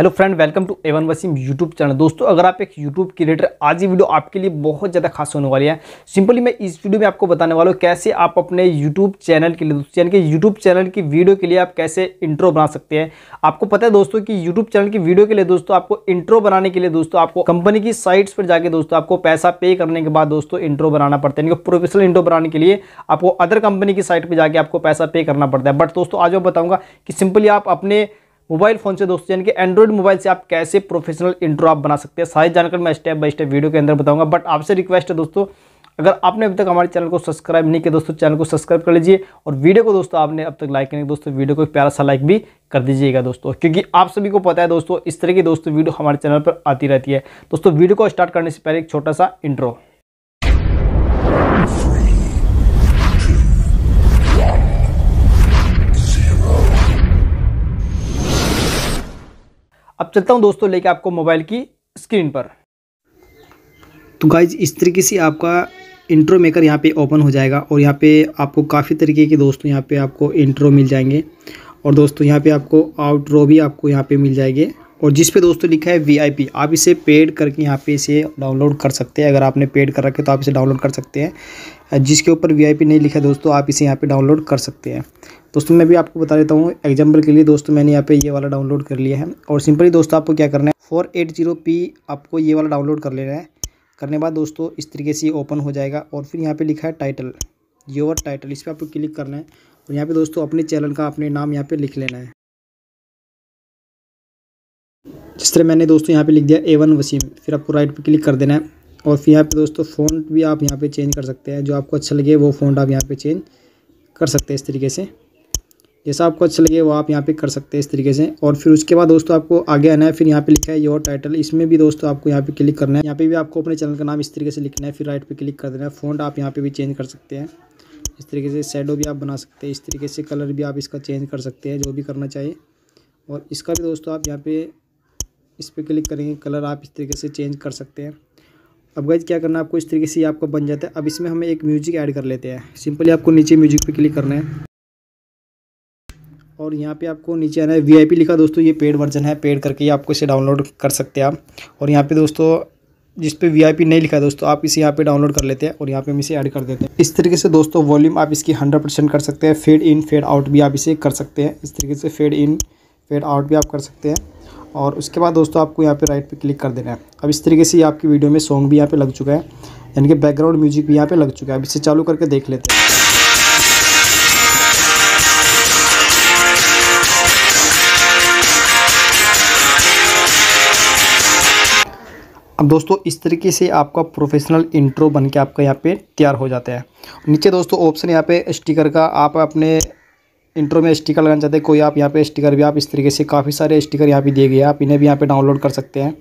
hello friend welcome to एवन Wasim YouTube channel दोस्तों अगर आप एक यूट्यूब क्रिएटर आज ये वीडियो आपके लिए बहुत ज़्यादा खास होने वाली है सिंपली मैं इस वीडियो में आपको बताने वाला हूँ कैसे आप अपने यूट्यूब चैनल के लिए दोस्तों यानी कि यूट्यूब चैनल की वीडियो के लिए आप कैसे इंट्रो बना सकते हैं आपको पता है दोस्तों की यूट्यूब चैनल की वीडियो के लिए दोस्तों आपको इंट्रो बनाने के लिए दोस्तों आपको कंपनी की साइट्स पर जाकर दोस्तों आपको पैसा पे करने के बाद दोस्तों इंट्रो बनाना पड़ता है यानी प्रोफेशनल इंट्रो बनाने के लिए आपको अदर कंपनी की साइट पर जाकर आपको पैसा पे करना पड़ता है बट दोस्तों आज मैं बताऊँगा कि सिंपली आप अपने मोबाइल फ़ोन से दोस्तों यानी कि एंड्रॉइड मोबाइल से आप कैसे प्रोफेशनल इंट्रो आप बना सकते हैं सारी जानकारी मैं स्टेप बाय स्टेप वीडियो के अंदर बताऊंगा बट आपसे रिक्वेस्ट है दोस्तों अगर आपने अभी तक हमारे चैनल को सब्सक्राइब नहीं किया दोस्तों चैनल को सब्सक्राइब कर लीजिए और वीडियो को दोस्तों आपने अब तक लाइक नहीं दोस्तों वीडियो को एक प्यारा सा लाइक भी कर दीजिएगा दोस्तों क्योंकि आप सभी को पता है दोस्तों इस तरह की दोस्तों वीडियो हमारे चैनल पर आती रहती है दोस्तों वीडियो को स्टार्ट करने से पहले एक छोटा सा इंट्रो चलता हूँ दोस्तों लेके आपको मोबाइल की स्क्रीन पर तो गाइज इस तरीके से आपका इंट्रो मेकर यहाँ पे ओपन हो जाएगा और यहाँ पे आपको काफ़ी तरीके के दोस्तों यहाँ पे आपको इंट्रो मिल जाएंगे और दोस्तों यहाँ पे आपको आउट्रो भी आपको यहाँ पे मिल जाएंगे और जिस पे दोस्तों लिखा है वीआईपी आप इसे पेड करके यहाँ पे इसे डाउनलोड कर सकते हैं अगर आपने पेड कर रखे तो आप इसे डाउनलोड कर सकते हैं जिसके ऊपर वीआईपी नहीं लिखा है दोस्तों आप इसे यहाँ पे डाउनलोड कर सकते हैं दोस्तों मैं भी आपको बता देता हूँ एग्जाम्पल के लिए दोस्तों मैंने यहाँ पर ये वाला डाउनलोड कर लिया है और सिंपली दोस्तों आपको क्या करना है फोर एट जीरो पी आपको ये वाला डाउनलोड कर लेना है करने बाद दोस्तों इस तरीके से ओपन हो जाएगा और फिर यहाँ पर लिखा है टाइटल योर टाइटल इस पर आपको क्लिक करना है और यहाँ पर दोस्तों अपने चैनल का अपने नाम यहाँ पर लिख लेना है जिस तरह मैंने दोस्तों यहाँ पे लिख दिया ए वन वसीम फिर आपको राइट पे क्लिक कर देना है और फिर यहाँ पे दोस्तों फ़ॉन्ट भी आप यहाँ पे चेंज कर सकते हैं जो आपको अच्छा लगे वो फ़ॉन्ट आप यहाँ पे चेंज कर सकते हैं इस तरीके से जैसा आपको अच्छा लगे वो आप यहाँ पे कर सकते हैं इस तरीके से और फिर उसके बाद दोस्तों आपको आगे आना है फिर यहाँ पे लिखा है योर टाइटल इसमें भी दोस्तों आपको यहाँ पे क्लिक करना है यहाँ पे भी आपको अपने चैनल का नाम इस तरीके से लिखना है फिर राइट पे क्लिक कर देना है फ़ॉन्ट आप यहाँ पे भी चेंज कर सकते हैं इस तरीके से शेडो भी आप बना सकते हैं इस तरीके से कलर भी आप इसका चेंज कर सकते हैं जो भी करना चाहिए और इसका भी दोस्तों आप यहाँ पर इस पर क्लिक करेंगे कलर आप इस तरीके से चेंज कर सकते हैं अब गाइज क्या करना है आपको इस तरीके से आपका बन जाता है अब इसमें हमें एक म्यूजिक ऐड कर लेते हैं सिंपली आपको नीचे म्यूजिक पे क्लिक करना है और यहाँ पे आपको नीचे आना है वीआईपी लिखा दोस्तों ये पेड वर्जन है पेड करके आपको इसे डाउनलोड कर सकते हैं आप और यहाँ पे दोस्तों जिस पे वीआईपी नहीं लिखा है दोस्तों आप इसे यहाँ पे डाउनलोड कर लेते हैं और यहाँ पे हम इसे ऐड कर देते हैं इस तरीके से दोस्तों वॉल्यूम आप इसकी हंड्रेड परसेंट कर सकते हैं फेड इन फेड आउट भी आप इसे कर सकते हैं इस तरीके से फेड इन फेड आउट भी आप कर सकते हैं और उसके बाद दोस्तों आपको यहाँ पे राइट पे क्लिक कर देना है अब इस तरीके से आपकी वीडियो में सॉन्ग भी यहाँ पे लग चुका है यानी कि बैकग्राउंड म्यूजिक भी यहाँ पे लग चुका है अब इसे चालू करके देख लेते हैं अब दोस्तों इस तरीके से आपका प्रोफेशनल इंट्रो बन के आपका यहाँ पे तैयार हो जाता है नीचे दोस्तों ऑप्शन यहाँ पे स्टिकर का आप अपने इंट्रो में स्टिकर लगाना चाहते हैं कोई आप यहाँ पे स्टिकर भी आप इस तरीके से काफ़ी सारे स्टिकर यहाँ पे दिए गए आप इन्हें भी यहाँ पे डाउनलोड कर सकते हैं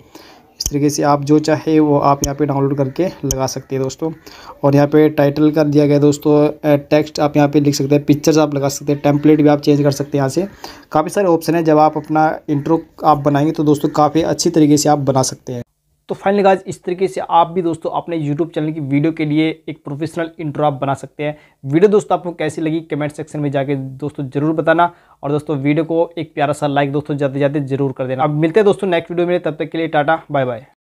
इस तरीके से आप जो चाहे वो आप यहाँ पे डाउनलोड करके लगा सकते हैं दोस्तों और यहाँ पे टाइटल कर दिया गया दोस्तों टेक्स्ट आप यहाँ पे लिख सकते हैं पिक्चर्स आप लगा सकते हैं टेम्पलेट भी आप चेंज कर सकते हैं यहाँ से काफ़ी सारे ऑप्शन हैं जब आप अपना इंट्रो आप बनाएंगे तो दोस्तों काफ़ी अच्छी तरीके से आप बना सकते हैं तो फाइनली गाइज इस तरीके से आप भी दोस्तों अपने यूट्यूब चैनल की वीडियो के लिए एक प्रोफेशनल इंट्रो आप बना सकते हैं वीडियो दोस्तों आपको कैसी लगी कमेंट सेक्शन में जाके दोस्तों जरूर बताना और दोस्तों वीडियो को एक प्यारा सा लाइक दोस्तों जाते जाते जरूर कर देना अब मिलते हैं दोस्तों नेक्स्ट वीडियो में तब तक के लिए टाटा बाय बाय